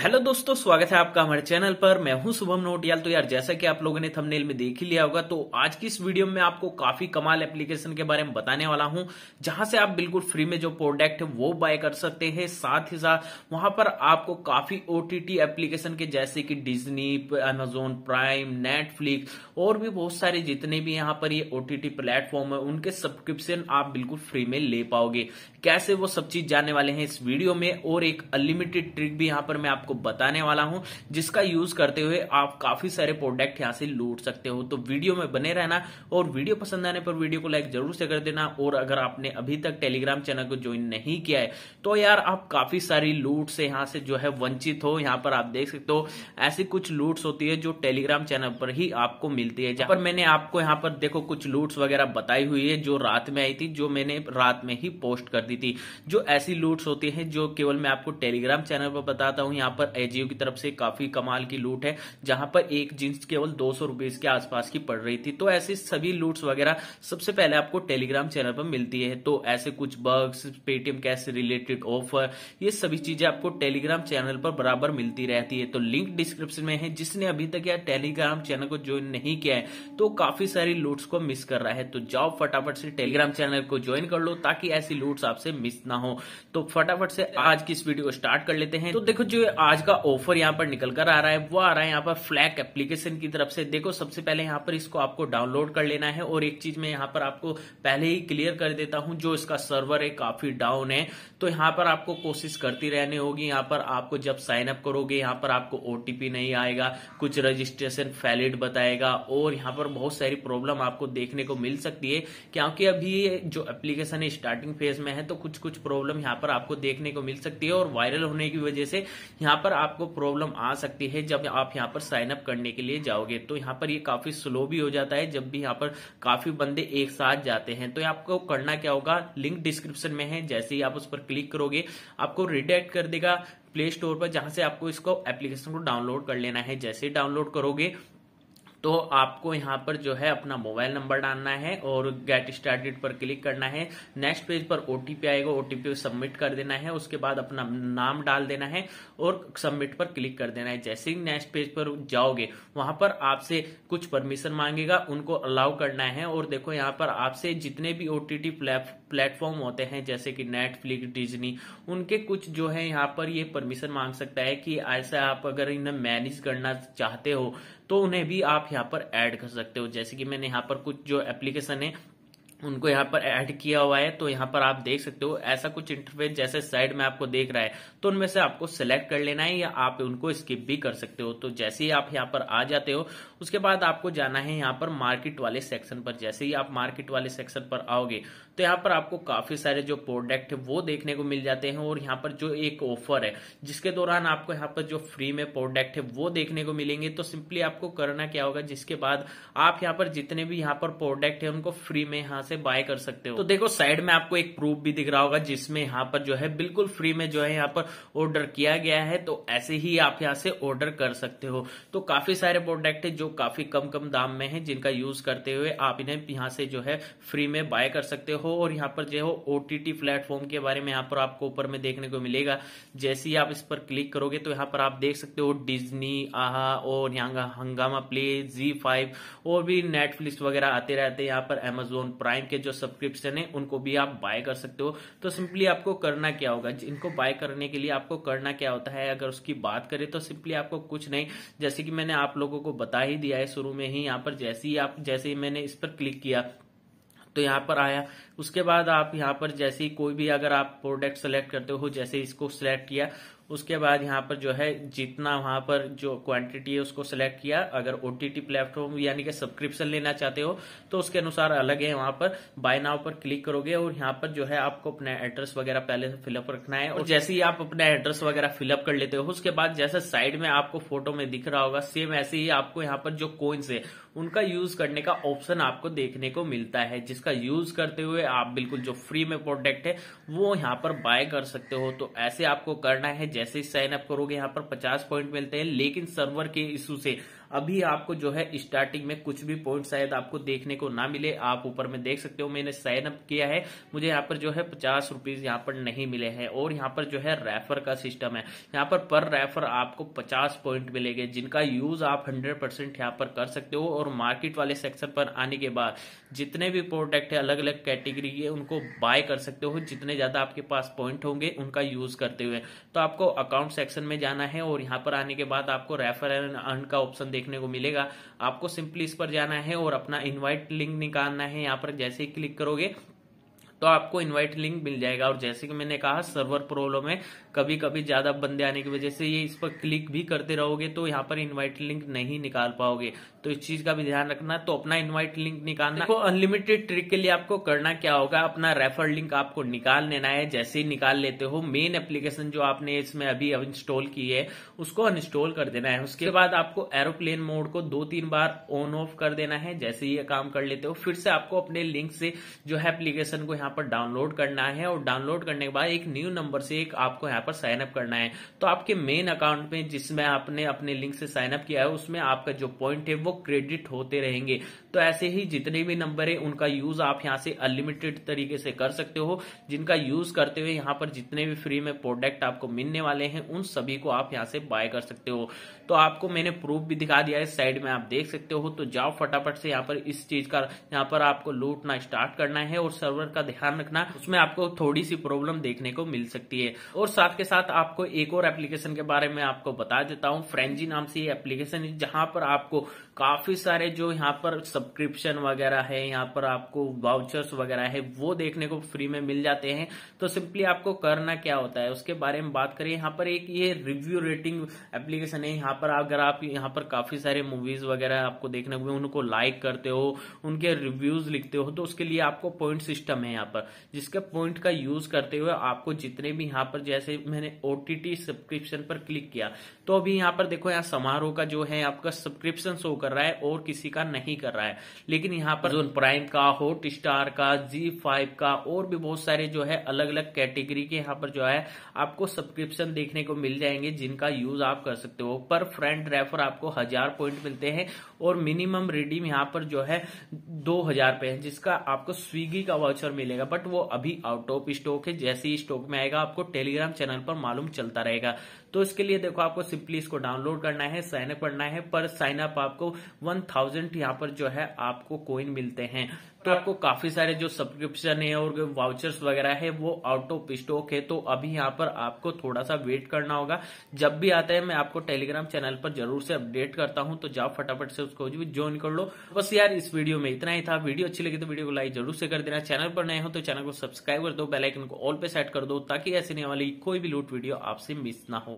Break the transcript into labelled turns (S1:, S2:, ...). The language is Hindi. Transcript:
S1: हेलो दोस्तों स्वागत है आपका हमारे चैनल पर मैं हूं शुभम नोटियाल तो यार जैसा कि आप लोगों ने थंबनेल में देख ही लिया होगा तो आज की इस वीडियो में आपको काफी कमाल एप्लीकेशन के बारे में बताने वाला हूं जहां से आप बिल्कुल फ्री में जो प्रोडक्ट है वो बाय कर सकते हैं साथ ही साथ वहां पर आपको काफी ओटीटी एप्लीकेशन के जैसे कि डिजनी अमेजोन प्राइम नेटफ्लिक्स और भी बहुत सारे जितने भी यहाँ पर ये ओटीटी प्लेटफॉर्म है उनके सब्सक्रिप्शन आप बिल्कुल फ्री में ले पाओगे कैसे वो सब चीज जानने वाले हैं इस वीडियो में और एक अनलिमिटेड ट्रिक भी यहाँ पर मैं आपको बताने वाला हूं जिसका यूज करते हुए आप काफी सारे प्रोडक्ट यहां से लूट सकते हो तो वीडियो में बने रहना और वीडियो पसंद आने पर वीडियो को लाइक जरूर से कर देना और अगर आपने अभी तक टेलीग्राम चैनल को ज्वाइन नहीं किया है तो यार आप काफी सारी लूट से यहां से जो है वंचित हो यहां पर आप देख सकते हो ऐसी कुछ लूट्स होती है जो टेलीग्राम चैनल पर ही आपको मिलती है जहां पर मैंने आपको यहाँ पर देखो कुछ लूट्स वगैरह बताई हुई है जो रात में आई थी जो मैंने रात में ही पोस्ट कर दी थी जो ऐसी लूट्स होती है जो केवल मैं आपको टेलीग्राम चैनल पर बताता हूँ यहाँ यहाँ पर एजीओ की तरफ से काफी कमाल की लूट है जहां पर एक जींस केवल दो सौ के आसपास की पड़ रही थी तो ऐसे सभी लूट्स वगैरह सबसे पहले आपको टेलीग्राम चैनल पर मिलती है तो ऐसे कुछ bugs Paytm cash related offer ये सभी चीजें आपको टेलीग्राम चैनल पर बराबर मिलती रहती है तो लिंक डिस्क्रिप्शन में है जिसने अभी तक यार टेलीग्राम चैनल को ज्वाइन नहीं किया है तो काफी सारी लूट्स को मिस कर रहा है तो जाओ फटाफट से टेलीग्राम चैनल को ज्वाइन कर लो ताकि ऐसी लूट्स आपसे मिस ना हो तो फटाफट से आज की इस वीडियो को स्टार्ट कर लेते हैं तो देखो जो आज का ऑफर यहाँ पर निकल कर आ रहा है वो आ रहा है यहाँ पर फ्लैक एप्लीकेशन की तरफ से देखो सबसे पहले यहाँ पर इसको आपको डाउनलोड कर लेना है और एक चीज मैं यहाँ पर आपको पहले ही क्लियर कर देता हूँ जो इसका सर्वर है काफी डाउन है तो यहाँ पर आपको कोशिश करती रहनी होगी यहाँ पर आपको जब साइन अप करोगे यहाँ पर आपको ओटीपी नहीं आएगा कुछ रजिस्ट्रेशन फैलिड बताएगा और यहाँ पर बहुत सारी प्रॉब्लम आपको देखने को मिल सकती है क्योंकि अभी जो एप्लीकेशन है स्टार्टिंग फेज में है तो कुछ कुछ प्रॉब्लम यहाँ पर आपको देखने को मिल सकती है और वायरल होने की वजह से यहाँ यहाँ पर आपको प्रॉब्लम आ सकती है जब आप यहाँ पर साइन अप करने के लिए जाओगे तो यहाँ पर ये काफी स्लो भी हो जाता है जब भी यहाँ पर काफी बंदे एक साथ जाते हैं तो आपको करना क्या होगा लिंक डिस्क्रिप्शन में है जैसे ही आप उस पर क्लिक करोगे आपको रिडेक्ट कर देगा प्ले स्टोर पर जहां से आपको इसको एप्लीकेशन को डाउनलोड कर लेना है जैसे डाउनलोड करोगे तो आपको यहाँ पर जो है अपना मोबाइल नंबर डालना है और गेट स्टार्टेड पर क्लिक करना है नेक्स्ट पेज पर ओटीपी आएगा ओटीपी सबमिट कर देना है उसके बाद अपना नाम डाल देना है और सबमिट पर क्लिक कर देना है जैसे ही नेक्स्ट पेज पर जाओगे वहां पर आपसे कुछ परमिशन मांगेगा उनको अलाउ करना है और देखो यहाँ पर आपसे जितने भी ओटीटी प्लेटफॉर्म होते हैं जैसे कि नेटफ्लिक्स डिजनी उनके कुछ जो है यहाँ पर ये परमिशन मांग सकता है कि ऐसा आप अगर इन्हें मैनेज करना चाहते हो तो उन्हें भी आप यहाँ पर ऐड कर सकते हो जैसे कि मैंने यहाँ पर कुछ जो एप्लीकेशन है उनको यहाँ पर ऐड किया हुआ है तो यहाँ पर आप देख सकते हो ऐसा कुछ इंटरफेस जैसे साइड में आपको देख रहा है तो उनमें से आपको सेलेक्ट कर लेना है या आप उनको स्किप भी कर सकते हो तो जैसे ही आप यहाँ पर आ जाते हो उसके बाद आपको जाना है यहाँ पर मार्केट वाले सेक्शन पर जैसे ही आप मार्केट वाले सेक्शन पर आओगे तो यहाँ पर आपको काफी सारे जो प्रोडक्ट है वो देखने को मिल जाते हैं और यहाँ पर जो एक ऑफर है जिसके दौरान आपको यहाँ पर जो फ्री में प्रोडक्ट है वो देखने को मिलेंगे तो सिंपली आपको करना क्या होगा जिसके बाद आप यहाँ पर जितने भी यहाँ पर प्रोडक्ट है उनको फ्री में यहाँ से से बाय कर सकते हो तो देखो साइड में आपको एक प्रूफ भी दिख रहा होगा जिसमें यहाँ पर जो है बिल्कुल फ्री में जो है यहाँ पर ऑर्डर किया गया है तो ऐसे ही आप यहाँ से ऑर्डर कर सकते हो तो काफी सारे प्रोडक्ट है जो काफी कम कम दाम में है जिनका यूज करते हुए आप इन्हें यहाँ से जो है फ्री में बाय कर सकते हो और यहाँ पर जो है ओ प्लेटफॉर्म के बारे में यहाँ पर आपको ऊपर में देखने को मिलेगा जैसे ही आप इस पर क्लिक करोगे तो यहाँ पर आप देख सकते हो डिजनी आहा और यहाँ हंगामा प्ले जी फाइव और भी नेटफ्लिक्स वगैरह आते रहते हैं यहाँ पर एमेजोन प्राइम बैंक के जो सब्सक्रिप्शन है उनको भी आप बाय कर सकते हो तो सिंपली आपको करना क्या होगा इनको बाय करने के लिए आपको करना क्या होता है अगर उसकी बात करें तो सिंपली आपको कुछ नहीं जैसे कि मैंने आप लोगों को बता ही दिया है शुरू में ही यहाँ पर जैसे ही आप जैसे ही मैंने इस पर क्लिक किया तो यहाँ पर आया उसके बाद आप यहाँ पर जैसे ही कोई भी अगर आप प्रोडक्ट सेलेक्ट करते हो जैसे इसको सिलेक्ट किया उसके बाद यहाँ पर जो है जितना वहां पर जो क्वांटिटी है उसको सिलेक्ट किया अगर ओ टी टी प्लेटफॉर्म यानी कि सब्सक्रिप्शन लेना चाहते हो तो उसके अनुसार अलग है वहां पर बाय नाव पर क्लिक करोगे और यहाँ पर जो है आपको अपना एड्रेस वगैरह पहले से फिलअप रखना है और जैसे ही आप अपना एड्रेस वगैरह फिलअप कर लेते हो उसके बाद जैसे साइड में आपको फोटो में दिख रहा होगा सेम ऐसे ही आपको यहाँ पर जो कोइंस है उनका यूज करने का ऑप्शन आपको देखने को मिलता है जिसका यूज करते हुए आप बिल्कुल जो फ्री में प्रोडक्ट है वो यहाँ पर बाय कर सकते हो तो ऐसे आपको करना है जैसे जैसे साइन अप करोगे यहाँ पर 50 पॉइंट मिलते हैं लेकिन सर्वर के इशू से अभी आपको जो है स्टार्टिंग में कुछ भी पॉइंट शायद आपको देखने को ना मिले आप ऊपर में देख सकते हो मैंने साइन अप किया है मुझे यहाँ पर जो है पचास रुपीज यहाँ पर नहीं मिले हैं और यहाँ पर जो है रेफर का सिस्टम है यहाँ पर पर रेफर आपको पचास पॉइंट मिलेंगे जिनका यूज आप हंड्रेड परसेंट यहाँ पर कर सकते हो और मार्केट वाले सेक्शन पर आने के बाद जितने भी प्रोडक्ट है अलग अलग कैटेगरी के उनको बाय कर सकते हो जितने ज्यादा आपके पास पॉइंट होंगे उनका यूज करते हुए तो आपको अकाउंट सेक्शन में जाना है और यहाँ पर आने के बाद आपको रेफर एंड अर्न का ऑप्शन देख देखने को मिलेगा आपको सिंपली इस पर जाना है और अपना इन्वाइट लिंक निकालना है यहाँ पर जैसे ही क्लिक करोगे तो आपको इनवाइट लिंक मिल जाएगा और जैसे कि मैंने कहा सर्वर प्रॉब्लम है कभी कभी ज्यादा बंदे आने की वजह से ये इस पर क्लिक भी करते रहोगे तो यहाँ पर इनवाइट लिंक नहीं निकाल पाओगे तो इस चीज का भी ध्यान रखना तो अपना इनवाइट लिंक निकालना तो अनलिमिटेड ट्रिक के लिए आपको करना क्या होगा अपना रेफर लिंक आपको निकाल लेना है जैसे ही निकाल लेते हो मेन एप्लीकेशन जो आपने इसमें अभी इंस्टॉल की है उसको अनस्टॉल कर देना है उसके बाद आपको एरोप्लेन मोड को दो तीन बार ऑन ऑफ कर देना है जैसे ये काम कर लेते हो फिर से आपको अपने लिंक से जो है एप्लीकेशन को यहाँ यहाँ पर डाउनलोड करना है और डाउनलोड करने के बाद एक न्यू नंबर से एक आपको यहाँ पर साइनअप करना है तो आपके मेन अकाउंट में जिसमें आपने अपने लिंक से साइनअप किया है उसमें आपका जो पॉइंट है वो क्रेडिट होते रहेंगे तो ऐसे ही जितने भी नंबर है उनका यूज आप यहाँ से अनलिमिटेड तरीके से कर सकते हो जिनका यूज करते हुए यहाँ पर जितने भी फ्री में प्रोडक्ट आपको मिलने वाले हैं उन सभी को आप यहाँ से बाय कर सकते हो तो आपको मैंने प्रूफ भी दिखा दिया है साइड में आप देख सकते हो तो जाओ फटाफट से यहाँ पर इस चीज का यहाँ पर आपको लूटना स्टार्ट करना है और सर्वर का ध्यान ध्यान रखना उसमें आपको थोड़ी सी प्रॉब्लम देखने को मिल सकती है और साथ के साथ आपको एक और एप्लीकेशन के बारे में आपको बता देता हूँ फ्रेंजी नाम से ये एप्लीकेशन जहां पर आपको काफी सारे जो यहाँ पर सब्सक्रिप्शन वगैरह है यहाँ पर आपको वाउचर्स वगैरह है वो देखने को फ्री में मिल जाते हैं तो सिंपली आपको करना क्या होता है उसके बारे में बात करें यहाँ पर एक ये रिव्यू रेटिंग एप्लीकेशन है यहाँ पर अगर आप यहाँ पर काफी सारे मूवीज वगैरह आपको देखने को उनको लाइक करते हो उनके रिव्यूज लिखते हो तो उसके लिए आपको पॉइंट सिस्टम है यहाँ पर जिसके पॉइंट का यूज करते हुए आपको जितने भी यहाँ पर जैसे मैंने ओटीटी सब्सक्रिप्शन पर क्लिक किया तो अभी यहाँ पर देखो यहाँ समारोह का जो है आपका सब्सक्रिप्शन शो कर रहा है और किसी का नहीं कर रहा है लेकिन यहाँ पर जोन प्राइम का हॉट स्टार का जी फाइव का और भी बहुत सारे जो है अलग अलग कैटेगरी के यहाँ पर जो है आपको सब्सक्रिप्शन देखने को मिल जाएंगे जिनका यूज आप कर सकते हो पर फ्रेंड रेफर आपको हजार पॉइंट मिलते हैं और मिनिमम रिडीम यहाँ पर जो है दो हजार पे है जिसका आपको स्विगी का वाउचर मिलेगा मिलेगा बट वो अभी आउट ऑफ स्टॉक है जैसे ही स्टॉक में आएगा आपको टेलीग्राम चैनल पर मालूम चलता रहेगा तो इसके लिए देखो आपको सिंपली इसको डाउनलोड करना है साइनअप करना है पर साइनअप आपको वन थाउजेंड यहाँ पर जो है आपको कोइन मिलते हैं तो आपको काफी सारे जो सब्सक्रिप्शन है और वाउचर्स वगैरह है वो आउट ऑफ स्टॉक है तो अभी यहाँ पर आपको थोड़ा सा वेट करना होगा जब भी आता है मैं आपको टेलीग्राम चैनल पर जरूर से अपडेट करता हूँ तो जाओ फटाफट से उसको भी ज्वाइन कर लो बस यार इस वीडियो में इतना ही था वीडियो अच्छी लगी तो वीडियो को लाइक जरूर से कर देना चैनल पर नए हो तो चैनल को सब्सक्राइब कर दो बेलाइकन को ऑल पे सेट कर दो ताकि ऐसे नहीं वाली कोई भी लूट वीडियो आपसे मिस ना हो